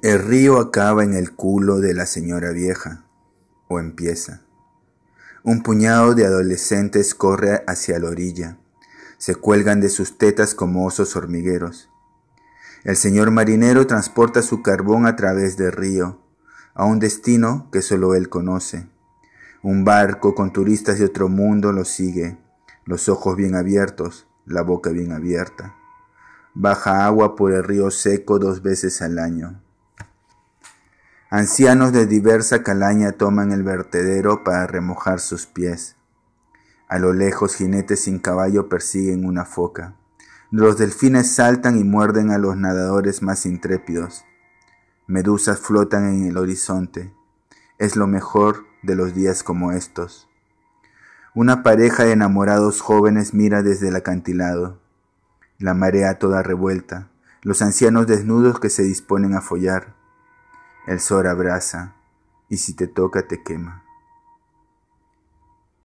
El río acaba en el culo de la señora vieja, o empieza. Un puñado de adolescentes corre hacia la orilla. Se cuelgan de sus tetas como osos hormigueros. El señor marinero transporta su carbón a través del río, a un destino que solo él conoce. Un barco con turistas de otro mundo lo sigue, los ojos bien abiertos, la boca bien abierta. Baja agua por el río seco dos veces al año. Ancianos de diversa calaña toman el vertedero para remojar sus pies. A lo lejos jinetes sin caballo persiguen una foca. Los delfines saltan y muerden a los nadadores más intrépidos. Medusas flotan en el horizonte. Es lo mejor de los días como estos. Una pareja de enamorados jóvenes mira desde el acantilado. La marea toda revuelta. Los ancianos desnudos que se disponen a follar el sol abraza y si te toca te quema.